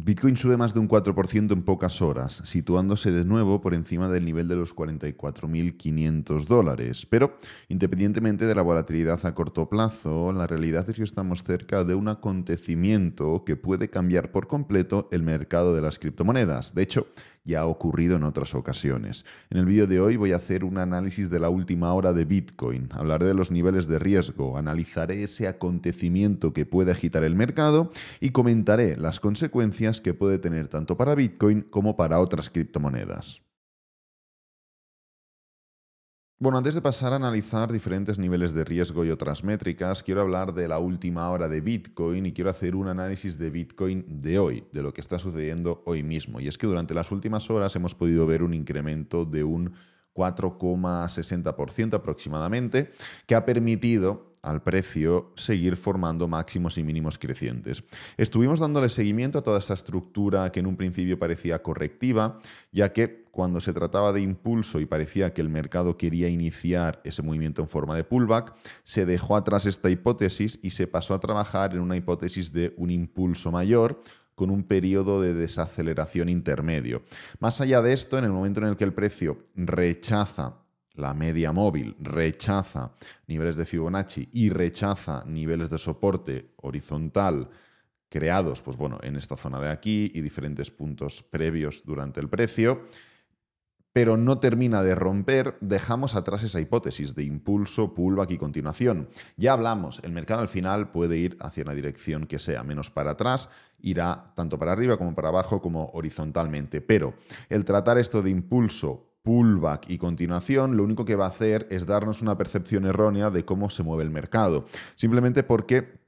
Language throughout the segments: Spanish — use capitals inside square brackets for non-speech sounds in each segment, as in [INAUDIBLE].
Bitcoin sube más de un 4% en pocas horas, situándose de nuevo por encima del nivel de los 44.500 dólares. Pero, independientemente de la volatilidad a corto plazo, la realidad es que estamos cerca de un acontecimiento que puede cambiar por completo el mercado de las criptomonedas. De hecho, ya ha ocurrido en otras ocasiones. En el vídeo de hoy voy a hacer un análisis de la última hora de Bitcoin, hablaré de los niveles de riesgo, analizaré ese acontecimiento que puede agitar el mercado y comentaré las consecuencias que puede tener tanto para Bitcoin como para otras criptomonedas. Bueno, antes de pasar a analizar diferentes niveles de riesgo y otras métricas, quiero hablar de la última hora de Bitcoin y quiero hacer un análisis de Bitcoin de hoy, de lo que está sucediendo hoy mismo. Y es que durante las últimas horas hemos podido ver un incremento de un 4,60% aproximadamente, que ha permitido al precio, seguir formando máximos y mínimos crecientes. Estuvimos dándole seguimiento a toda esta estructura que en un principio parecía correctiva, ya que cuando se trataba de impulso y parecía que el mercado quería iniciar ese movimiento en forma de pullback, se dejó atrás esta hipótesis y se pasó a trabajar en una hipótesis de un impulso mayor con un periodo de desaceleración intermedio. Más allá de esto, en el momento en el que el precio rechaza la media móvil rechaza niveles de Fibonacci y rechaza niveles de soporte horizontal creados, pues bueno, en esta zona de aquí y diferentes puntos previos durante el precio, pero no termina de romper, dejamos atrás esa hipótesis de impulso, pullback y continuación. Ya hablamos, el mercado al final puede ir hacia la dirección que sea, menos para atrás, irá tanto para arriba como para abajo como horizontalmente, pero el tratar esto de impulso, pullback y continuación lo único que va a hacer es darnos una percepción errónea de cómo se mueve el mercado. Simplemente porque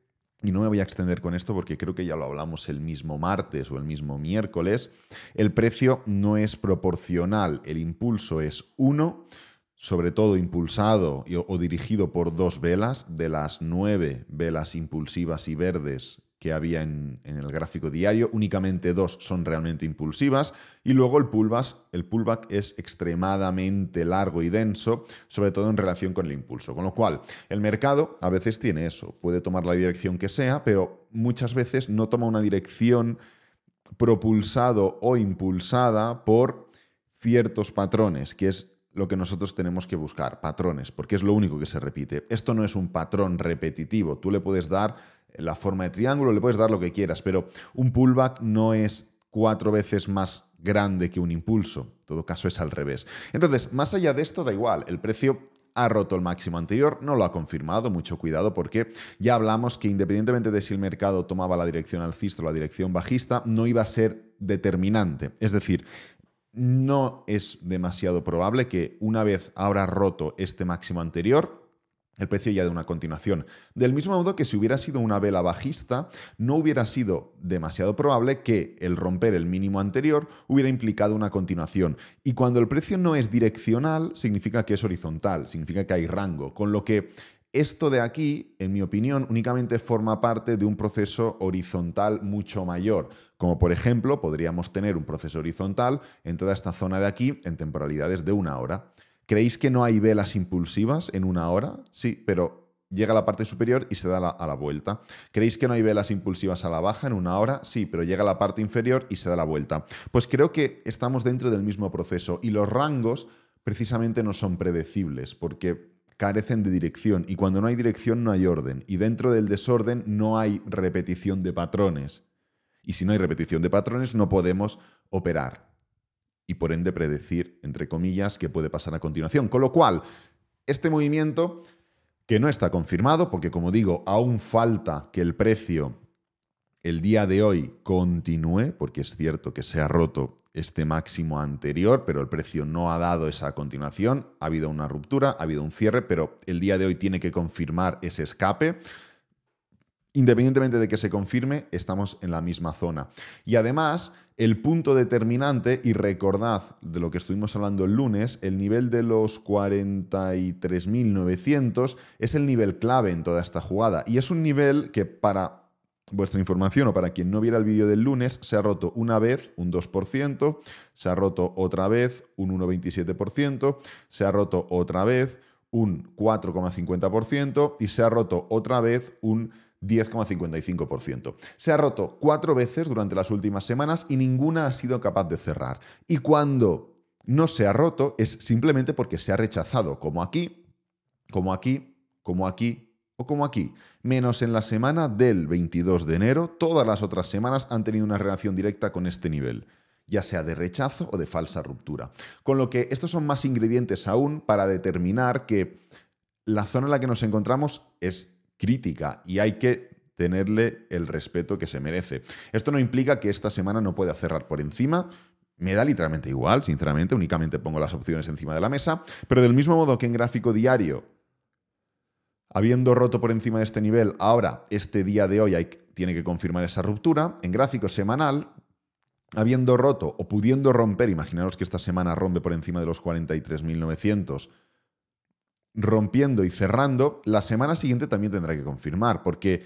y no me voy a extender con esto porque creo que ya lo hablamos el mismo martes o el mismo miércoles, el precio no es proporcional, el impulso es uno, sobre todo impulsado o dirigido por dos velas, de las nueve velas impulsivas y verdes que había en, el gráfico diario, únicamente dos son realmente impulsivas, y luego el pullback, el pullback es extremadamente largo y denso, sobre todo en relación con el impulso, con lo cual el mercado a veces tiene eso, puede tomar la dirección que sea, pero muchas veces no toma una dirección propulsado o impulsada por ciertos patrones, que es lo que nosotros tenemos que buscar, patrones, porque es lo único que se repite. Esto no es un patrón repetitivo, tú le puedes dar la forma de triángulo, le puedes dar lo que quieras, pero un pullback no es cuatro veces más grande que un impulso. En todo caso es al revés. Entonces, más allá de esto, da igual, el precio ha roto el máximo anterior, no lo ha confirmado, mucho cuidado porque ya hablamos que independientemente de si el mercado tomaba la dirección alcista o la dirección bajista, no iba a ser determinante. Es decir, no es demasiado probable que una vez habrá roto este máximo anterior, el precio ya de una continuación. Del mismo modo que si hubiera sido una vela bajista, no hubiera sido demasiado probable que el romper el mínimo anterior hubiera implicado una continuación. Y cuando el precio no es direccional, significa que es horizontal, significa que hay rango, con lo que esto de aquí, en mi opinión, únicamente forma parte de un proceso horizontal mucho mayor, como por ejemplo podríamos tener un proceso horizontal en toda esta zona de aquí en temporalidades de una hora. ¿Creéis que no hay velas impulsivas en una hora? Sí, pero llega a la parte superior y se da la, a la vuelta. ¿Creéis que no hay velas impulsivas a la baja en una hora? Sí, pero llega a la parte inferior y se da la vuelta. Pues creo que estamos dentro del mismo proceso y los rangos precisamente no son predecibles porque carecen de dirección y cuando no hay dirección no hay orden y dentro del desorden no hay repetición de patrones. Y si no hay repetición de patrones no podemos operar, y por ende predecir, entre comillas, qué puede pasar a continuación. Con lo cual, este movimiento, que no está confirmado, porque como digo, aún falta que el precio el día de hoy continúe, porque es cierto que se ha roto este máximo anterior, pero el precio no ha dado esa continuación, ha habido una ruptura, ha habido un cierre, pero el día de hoy tiene que confirmar ese escape. Independientemente de que se confirme, estamos en la misma zona. Y además, el punto determinante, y recordad de lo que estuvimos hablando el lunes, el nivel de los 43.900 es el nivel clave en toda esta jugada. Y es un nivel que para vuestra información o para quien no viera el vídeo del lunes, se ha roto una vez un 2%, se ha roto otra vez un 1,27%, se ha roto otra vez un 4,50% y se ha roto otra vez un 10,55%. Se ha roto cuatro veces durante las últimas semanas y ninguna ha sido capaz de cerrar. Y cuando no se ha roto es simplemente porque se ha rechazado, como aquí, como aquí, como aquí, o como aquí, menos en la semana del 22 de enero, todas las otras semanas han tenido una relación directa con este nivel, ya sea de rechazo o de falsa ruptura. Con lo que estos son más ingredientes aún para determinar que la zona en la que nos encontramos es crítica y hay que tenerle el respeto que se merece. Esto no implica que esta semana no pueda cerrar por encima, me da literalmente igual, sinceramente, únicamente pongo las opciones encima de la mesa, pero del mismo modo que en gráfico diario, habiendo roto por encima de este nivel, ahora, este día de hoy hay, tiene que confirmar esa ruptura, en gráfico semanal, habiendo roto o pudiendo romper, imaginaros que esta semana rompe por encima de los 43.900, rompiendo y cerrando, la semana siguiente también tendrá que confirmar, porque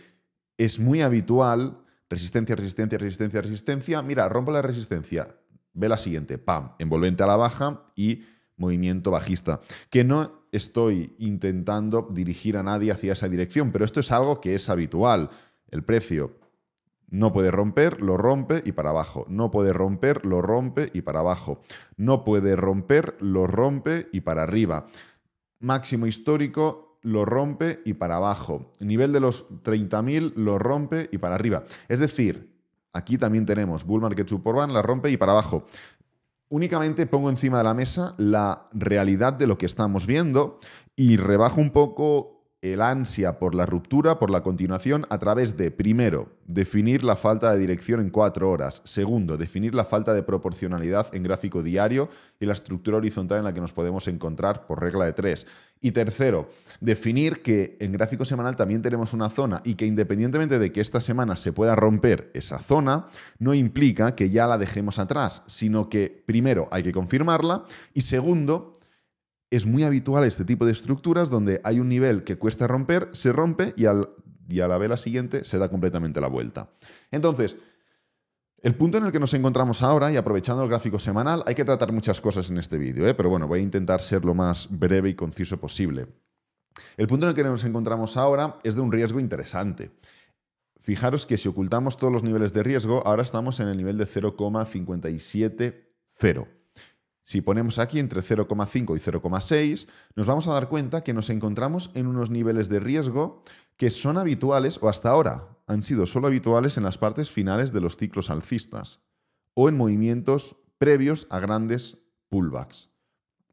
es muy habitual resistencia, resistencia, resistencia, resistencia. Mira, rompo la resistencia, ve la siguiente, pam, envolvente a la baja y movimiento bajista. Que no estoy intentando dirigir a nadie hacia esa dirección, pero esto es algo que es habitual. El precio no puede romper, lo rompe y para abajo. No puede romper, lo rompe y para abajo. No puede romper, lo rompe y para arriba máximo histórico lo rompe y para abajo. nivel de los 30.000 lo rompe y para arriba. Es decir, aquí también tenemos Bull Market Superban, la rompe y para abajo. Únicamente pongo encima de la mesa la realidad de lo que estamos viendo y rebajo un poco el ansia por la ruptura, por la continuación, a través de, primero, definir la falta de dirección en cuatro horas. Segundo, definir la falta de proporcionalidad en gráfico diario y la estructura horizontal en la que nos podemos encontrar por regla de tres. Y tercero, definir que en gráfico semanal también tenemos una zona y que independientemente de que esta semana se pueda romper esa zona, no implica que ya la dejemos atrás, sino que primero hay que confirmarla y segundo, es muy habitual este tipo de estructuras donde hay un nivel que cuesta romper, se rompe y, a la vela siguiente se da completamente la vuelta. Entonces, el punto en el que nos encontramos ahora, y aprovechando el gráfico semanal, hay que tratar muchas cosas en este vídeo, ¿eh? pero bueno, voy a intentar ser lo más breve y conciso posible. El punto en el que nos encontramos ahora es de un riesgo interesante. Fijaros que si ocultamos todos los niveles de riesgo, ahora estamos en el nivel de 0,570. Si ponemos aquí entre 0,5 y 0,6, nos vamos a dar cuenta que nos encontramos en unos niveles de riesgo que son habituales o hasta ahora han sido solo habituales en las partes finales de los ciclos alcistas o en movimientos previos a grandes pullbacks.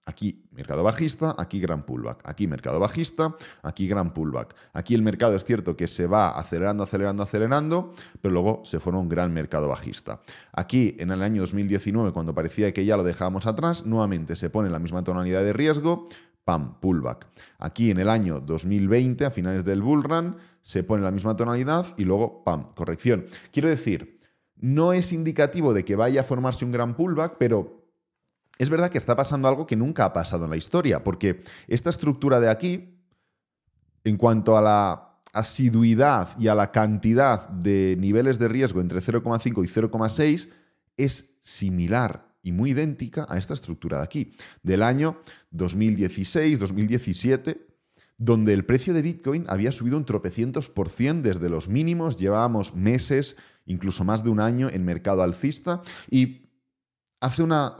Aquí mercado bajista, aquí gran pullback, aquí mercado bajista, aquí gran pullback. Aquí el mercado es cierto que se va acelerando, acelerando, acelerando, pero luego se forma un gran mercado bajista. Aquí en el año 2019, cuando parecía que ya lo dejábamos atrás, nuevamente se pone la misma tonalidad de riesgo, pam, pullback. Aquí en el año 2020, a finales del bull run, se pone la misma tonalidad y luego pam, corrección. Quiero decir, no es indicativo de que vaya a formarse un gran pullback, pero es verdad que está pasando algo que nunca ha pasado en la historia, porque esta estructura de aquí, en cuanto a la asiduidad y a la cantidad de niveles de riesgo entre 0,5 y 0,6, es similar y muy idéntica a esta estructura de aquí, del año 2016-2017, donde el precio de Bitcoin había subido un tropecientos por cien desde los mínimos, llevábamos meses, incluso más de un año en mercado alcista, y hace una,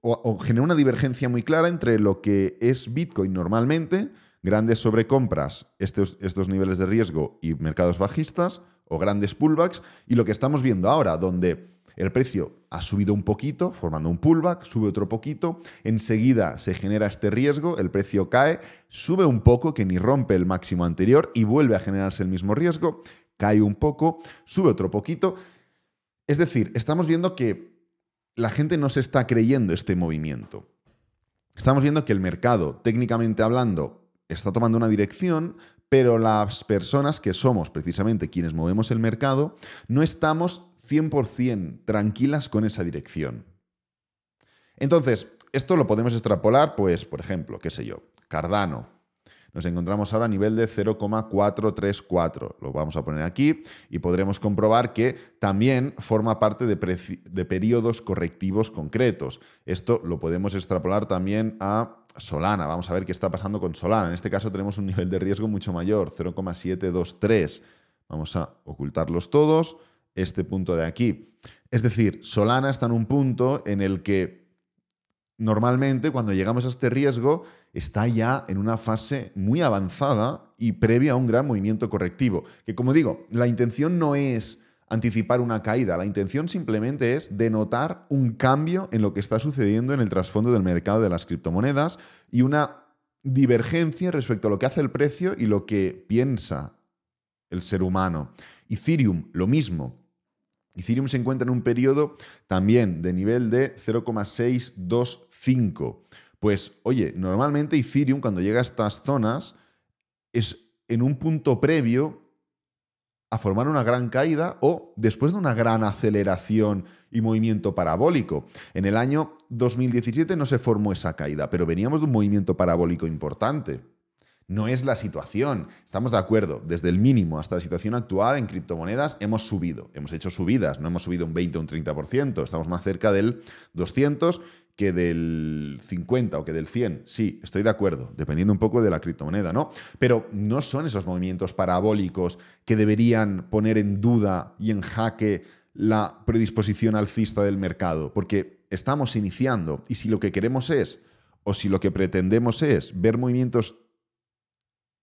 o, genera una divergencia muy clara entre lo que es Bitcoin normalmente, grandes sobrecompras, estos, estos niveles de riesgo y mercados bajistas, o grandes pullbacks, y lo que estamos viendo ahora, donde el precio ha subido un poquito, formando un pullback, sube otro poquito, enseguida se genera este riesgo, el precio cae, sube un poco, que ni rompe el máximo anterior, y vuelve a generarse el mismo riesgo, cae un poco, sube otro poquito. Es decir, estamos viendo que la gente no se está creyendo este movimiento. Estamos viendo que el mercado, técnicamente hablando, está tomando una dirección, pero las personas que somos precisamente quienes movemos el mercado, no estamos 100% tranquilas con esa dirección. Entonces, esto lo podemos extrapolar, pues, por ejemplo, qué sé yo, Cardano, nos encontramos ahora a nivel de 0,434. Lo vamos a poner aquí y podremos comprobar que también forma parte de, periodos correctivos concretos. Esto lo podemos extrapolar también a Solana. Vamos a ver qué está pasando con Solana. En este caso tenemos un nivel de riesgo mucho mayor, 0,723. Vamos a ocultarlos todos, este punto de aquí. Es decir, Solana está en un punto en el que normalmente cuando llegamos a este riesgo está ya en una fase muy avanzada y previa a un gran movimiento correctivo. Que como digo, la intención no es anticipar una caída, la intención simplemente es denotar un cambio en lo que está sucediendo en el trasfondo del mercado de las criptomonedas y una divergencia respecto a lo que hace el precio y lo que piensa el ser humano. Ethereum, lo mismo. Ethereum se encuentra en un periodo también de nivel de 0,62 5. Pues oye, normalmente Ethereum cuando llega a estas zonas es en un punto previo a formar una gran caída o después de una gran aceleración y movimiento parabólico. En el año 2017 no se formó esa caída, pero veníamos de un movimiento parabólico importante. No es la situación, estamos de acuerdo, desde el mínimo hasta la situación actual en criptomonedas hemos subido, hemos hecho subidas, no hemos subido un 20 o un 30%, estamos más cerca del 200 que del 50 o que del 100. Sí, estoy de acuerdo, dependiendo un poco de la criptomoneda, ¿no? Pero no son esos movimientos parabólicos que deberían poner en duda y en jaque la predisposición alcista del mercado, porque estamos iniciando y si lo que queremos es, o si lo que pretendemos es ver movimientos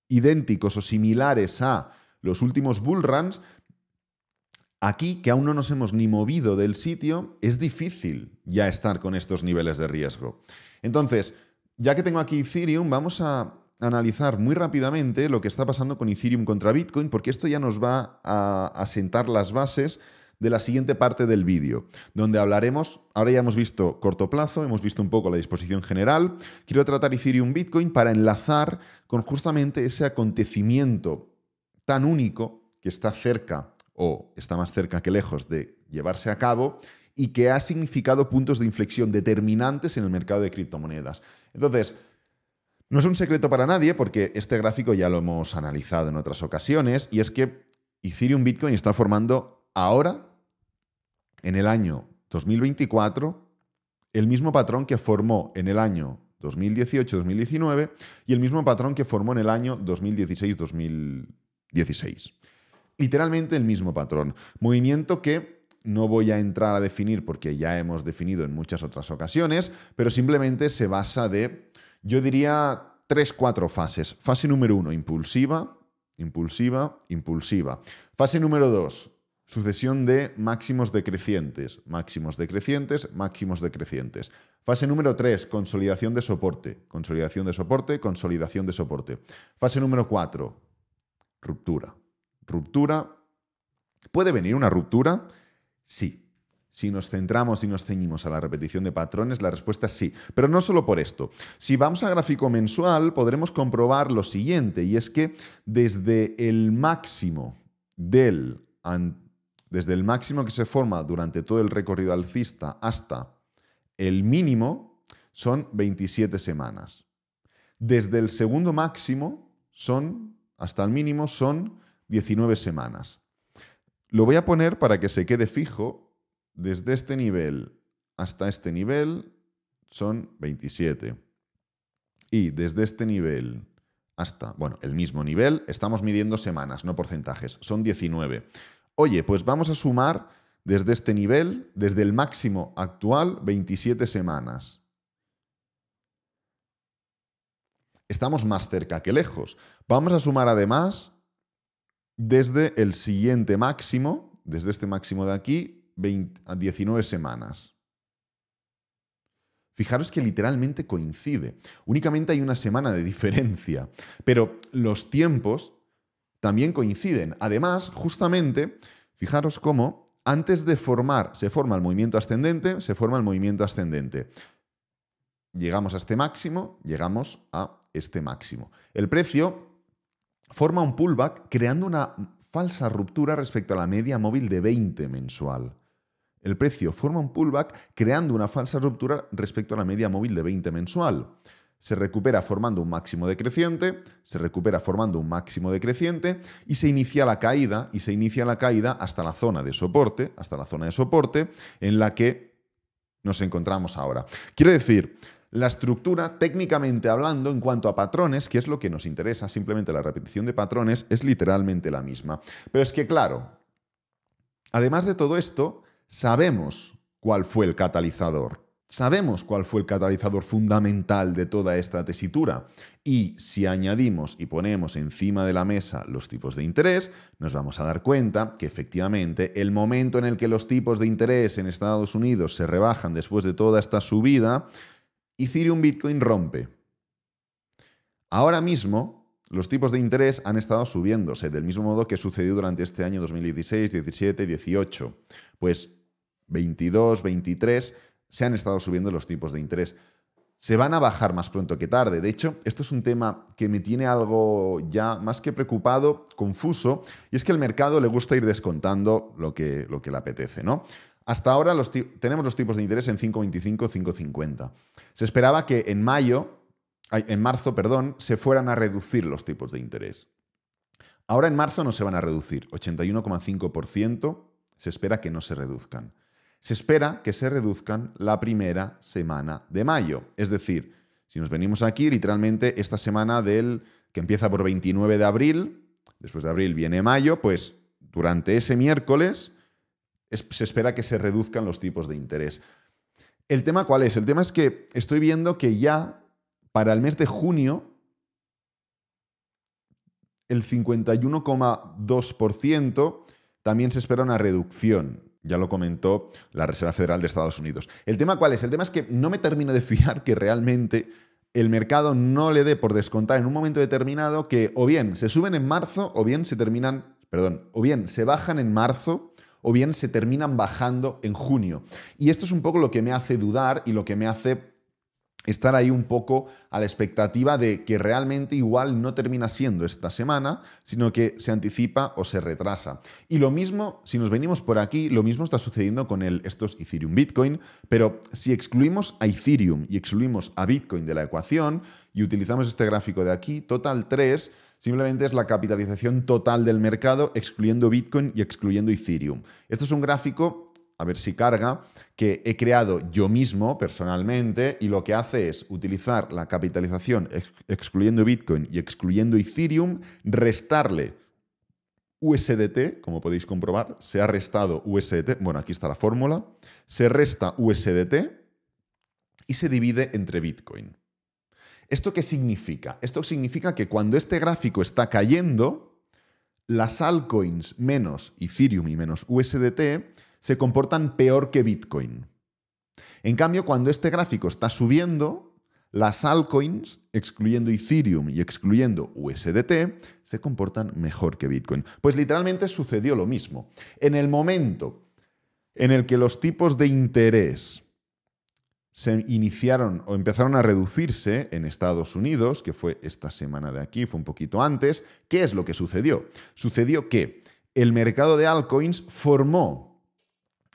idénticos o similares a los últimos bull runs, Aquí, que aún no nos hemos ni movido del sitio, es difícil ya estar con estos niveles de riesgo. Entonces, ya que tengo aquí Ethereum, vamos a analizar muy rápidamente lo que está pasando con Ethereum contra Bitcoin, porque esto ya nos va a, a sentar las bases de la siguiente parte del vídeo, donde hablaremos, ahora ya hemos visto corto plazo, hemos visto un poco la disposición general, quiero tratar Ethereum Bitcoin para enlazar con justamente ese acontecimiento tan único que está cerca o está más cerca que lejos de llevarse a cabo y que ha significado puntos de inflexión determinantes en el mercado de criptomonedas. Entonces, no es un secreto para nadie porque este gráfico ya lo hemos analizado en otras ocasiones y es que Ethereum Bitcoin está formando ahora, en el año 2024, el mismo patrón que formó en el año 2018-2019 y el mismo patrón que formó en el año 2016-2016. Literalmente el mismo patrón. Movimiento que no voy a entrar a definir porque ya hemos definido en muchas otras ocasiones, pero simplemente se basa de, yo diría, tres, cuatro fases. Fase número uno, impulsiva, impulsiva, impulsiva. Fase número dos, sucesión de máximos decrecientes, máximos decrecientes, máximos decrecientes. Fase número 3, consolidación de soporte, consolidación de soporte, consolidación de soporte. Fase número 4, ruptura, Ruptura. ¿Puede venir una ruptura? Sí. Si nos centramos y nos ceñimos a la repetición de patrones, la respuesta es sí. Pero no solo por esto. Si vamos a gráfico mensual, podremos comprobar lo siguiente, y es que desde el máximo del desde el máximo que se forma durante todo el recorrido alcista hasta el mínimo son 27 semanas. Desde el segundo máximo son hasta el mínimo son 19 semanas. Lo voy a poner para que se quede fijo desde este nivel hasta este nivel son 27. Y desde este nivel hasta, bueno, el mismo nivel, estamos midiendo semanas, no porcentajes, son 19. Oye, pues vamos a sumar desde este nivel, desde el máximo actual, 27 semanas. Estamos más cerca que lejos. Vamos a sumar además desde el siguiente máximo, desde este máximo de aquí, 20, 19 semanas. Fijaros que literalmente coincide. Únicamente hay una semana de diferencia, pero los tiempos también coinciden. Además, justamente, fijaros cómo antes de formar, se forma el movimiento ascendente, se forma el movimiento ascendente. Llegamos a este máximo, llegamos a este máximo. El precio forma un pullback creando una falsa ruptura respecto a la media móvil de 20 mensual. El precio forma un pullback creando una falsa ruptura respecto a la media móvil de 20 mensual. Se recupera formando un máximo decreciente, se recupera formando un máximo decreciente y se inicia la caída y se inicia la caída hasta la zona de soporte, hasta la zona de soporte en la que nos encontramos ahora. Quiero decir, la estructura, técnicamente hablando, en cuanto a patrones, que es lo que nos interesa, simplemente la repetición de patrones, es literalmente la misma. Pero es que, claro, además de todo esto, sabemos cuál fue el catalizador. Sabemos cuál fue el catalizador fundamental de toda esta tesitura y si añadimos y ponemos encima de la mesa los tipos de interés, nos vamos a dar cuenta que efectivamente el momento en el que los tipos de interés en Estados Unidos se rebajan después de toda esta subida Ethereum Bitcoin rompe. Ahora mismo, los tipos de interés han estado subiéndose, del mismo modo que sucedió durante este año 2016, 17, 18. Pues 22, 23, se han estado subiendo los tipos de interés. Se van a bajar más pronto que tarde. De hecho, esto es un tema que me tiene algo ya más que preocupado, confuso, y es que el mercado le gusta ir descontando lo que, lo que le apetece, ¿no? Hasta ahora tenemos los tipos de interés en 5,25, 5,50. Se esperaba que en mayo, en marzo, perdón, se fueran a reducir los tipos de interés. Ahora en marzo no se van a reducir, 81,5% se espera que no se reduzcan. Se espera que se reduzcan la primera semana de mayo, es decir, si nos venimos aquí, literalmente esta semana del que empieza por 29 de abril, después de abril viene mayo, pues durante ese miércoles se espera que se reduzcan los tipos de interés. ¿El tema cuál es? El tema es que estoy viendo que ya para el mes de junio el 51,2% también se espera una reducción. Ya lo comentó la Reserva Federal de Estados Unidos. ¿El tema cuál es? El tema es que no me termino de [LAUGHS] fiar que realmente el mercado no le dé por descontar en un momento determinado que o bien se suben en marzo o bien se terminan, perdón, o bien se bajan en marzo o bien se terminan bajando en junio. Y esto es un poco lo que me hace dudar y lo que me hace estar ahí un poco a la expectativa de que realmente igual no termina siendo esta semana, sino que se anticipa o se retrasa. Y lo mismo, si nos venimos por aquí, lo mismo está sucediendo con el, estos Ethereum Bitcoin, pero si excluimos a Ethereum y excluimos a Bitcoin de la ecuación y utilizamos este gráfico de aquí, total 3, Simplemente es la capitalización total del mercado, excluyendo Bitcoin y excluyendo Ethereum. Esto es un gráfico, a ver si carga, que he creado yo mismo personalmente y lo que hace es utilizar la capitalización excluyendo Bitcoin y excluyendo Ethereum, restarle USDT, como podéis comprobar, se ha restado USDT, bueno, aquí está la fórmula, se resta USDT y se divide entre Bitcoin. ¿Esto qué significa? Esto significa que cuando este gráfico está cayendo, las altcoins menos Ethereum y menos USDT se comportan peor que Bitcoin. En cambio, cuando este gráfico está subiendo, las altcoins, excluyendo Ethereum y excluyendo USDT, se comportan mejor que Bitcoin. Pues literalmente sucedió lo mismo. En el momento en el que los tipos de interés se iniciaron o empezaron a reducirse en Estados Unidos, que fue esta semana de aquí, fue un poquito antes. ¿Qué es lo que sucedió? Sucedió que el mercado de altcoins formó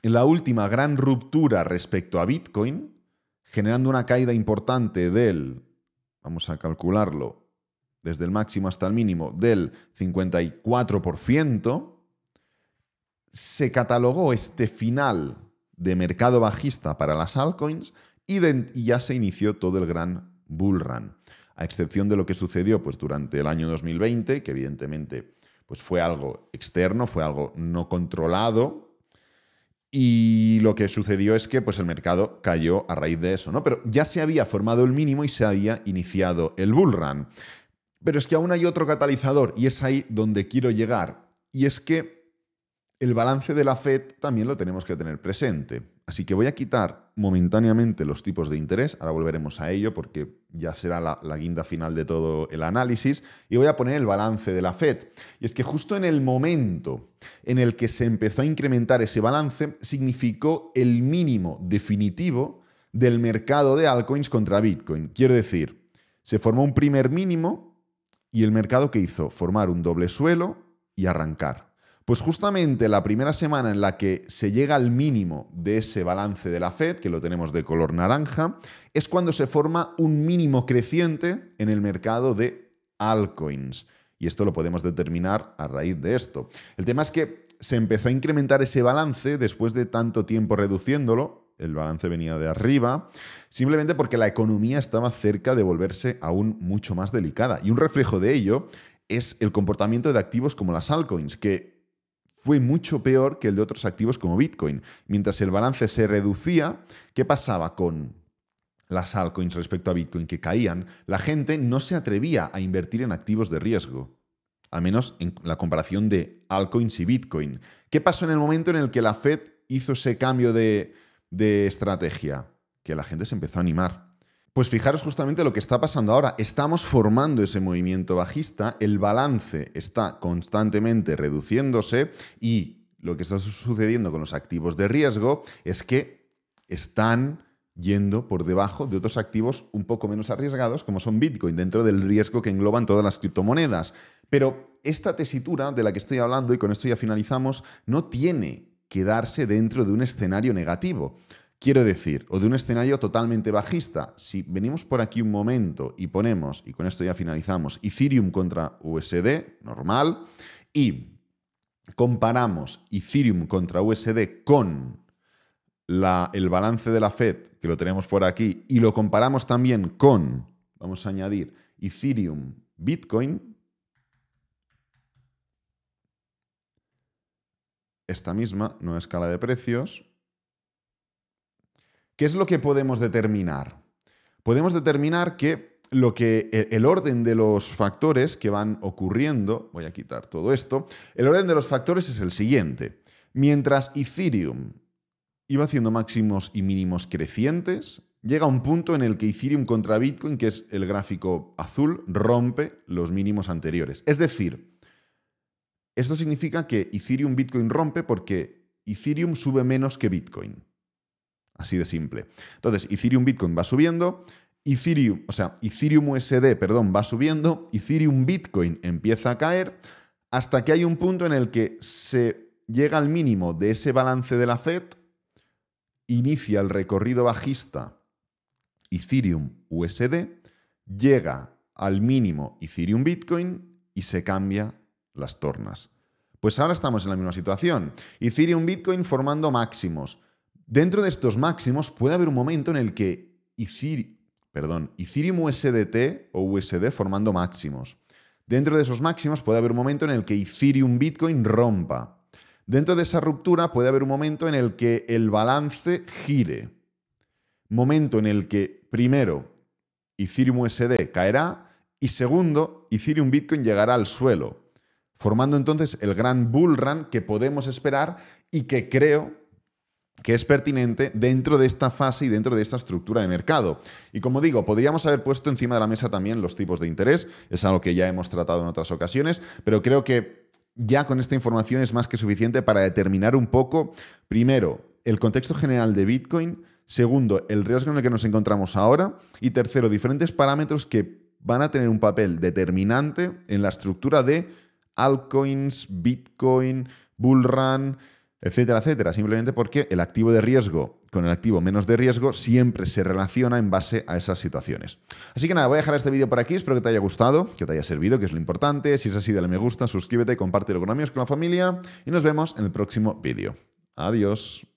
la última gran ruptura respecto a Bitcoin, generando una caída importante del, vamos a calcularlo, desde el máximo hasta el mínimo, del 54%. Se catalogó este final de mercado bajista para las altcoins y, ya se inició todo el gran bull run. A excepción de lo que sucedió pues, durante el año 2020, que evidentemente pues, fue algo externo, fue algo no controlado, y lo que sucedió es que pues, el mercado cayó a raíz de eso, ¿no? Pero ya se había formado el mínimo y se había iniciado el bull run. Pero es que aún hay otro catalizador y es ahí donde quiero llegar. Y es que el balance de la Fed también lo tenemos que tener presente. Así que voy a quitar momentáneamente los tipos de interés, ahora volveremos a ello porque ya será la, guinda final de todo el análisis, y voy a poner el balance de la Fed. Y es que justo en el momento en el que se empezó a incrementar ese balance, significó el mínimo definitivo del mercado de altcoins contra Bitcoin. Quiero decir, se formó un primer mínimo y el mercado que hizo formar un doble suelo y arrancar. Pues justamente la primera semana en la que se llega al mínimo de ese balance de la Fed, que lo tenemos de color naranja, es cuando se forma un mínimo creciente en el mercado de altcoins. Y esto lo podemos determinar a raíz de esto. El tema es que se empezó a incrementar ese balance después de tanto tiempo reduciéndolo, el balance venía de arriba, simplemente porque la economía estaba cerca de volverse aún mucho más delicada. Y un reflejo de ello es el comportamiento de activos como las altcoins, que fue mucho peor que el de otros activos como Bitcoin. Mientras el balance se reducía, ¿qué pasaba con las altcoins respecto a Bitcoin que caían? La gente no se atrevía a invertir en activos de riesgo, al menos en la comparación de altcoins y Bitcoin. ¿Qué pasó en el momento en el que la Fed hizo ese cambio de, estrategia? Que la gente se empezó a animar. Pues fijaros justamente lo que está pasando ahora. Estamos formando ese movimiento bajista, el balance está constantemente reduciéndose y lo que está sucediendo con los activos de riesgo es que están yendo por debajo de otros activos un poco menos arriesgados, como son Bitcoin, dentro del riesgo que engloban todas las criptomonedas. Pero esta tesitura de la que estoy hablando, y con esto ya finalizamos, no tiene que darse dentro de un escenario negativo. Quiero decir, o de un escenario totalmente bajista. Si venimos por aquí un momento y ponemos, y con esto ya finalizamos, Ethereum contra USD, normal, y comparamos Ethereum contra USD con la, el balance de la Fed, que lo tenemos por aquí, y lo comparamos también con, vamos a añadir, Ethereum, Bitcoin, esta misma, no escala de precios, ¿Qué es lo que podemos determinar? Podemos determinar que lo que e, el orden de los factores que van ocurriendo, voy a quitar todo esto, el orden de los factores es el siguiente. Mientras Ethereum iba haciendo máximos y mínimos crecientes, llega un punto en el que Ethereum contra Bitcoin, que es el gráfico azul, rompe los mínimos anteriores. Es decir, esto significa que Ethereum Bitcoin rompe porque Ethereum sube menos que Bitcoin. Así de simple. Entonces, Ethereum Bitcoin va subiendo, Ethereum, o sea, Ethereum USD, perdón, va subiendo, Ethereum Bitcoin empieza a caer, hasta que hay un punto en el que se llega al mínimo de ese balance de la Fed, inicia el recorrido bajista Ethereum USD, llega al mínimo Ethereum Bitcoin y se cambia las tornas. Pues ahora estamos en la misma situación. Ethereum Bitcoin formando máximos. Dentro de estos máximos puede haber un momento en el que Ethereum, perdón, USDT o USD formando máximos. Dentro de esos máximos puede haber un momento en el que Ethereum Bitcoin rompa. Dentro de esa ruptura puede haber un momento en el que el balance gire. Momento en el que, primero, Ethereum USD caerá y segundo, Ethereum Bitcoin llegará al suelo, formando entonces el gran bull run que podemos esperar y que creo que es pertinente dentro de esta fase y dentro de esta estructura de mercado. Y como digo, podríamos haber puesto encima de la mesa también los tipos de interés, es algo que ya hemos tratado en otras ocasiones, pero creo que ya con esta información es más que suficiente para determinar un poco, primero, el contexto general de Bitcoin, segundo, el riesgo en el que nos encontramos ahora y tercero, diferentes parámetros que van a tener un papel determinante en la estructura de altcoins, Bitcoin, bullrun, etcétera, etcétera. Simplemente porque el activo de riesgo con el activo menos de riesgo siempre se relaciona en base a esas situaciones. Así que nada, voy a dejar este vídeo por aquí. Espero que te haya gustado, que te haya servido, que es lo importante. Si es así, dale me gusta, suscríbete, compártelo con amigos, con la familia y nos vemos en el próximo vídeo. Adiós.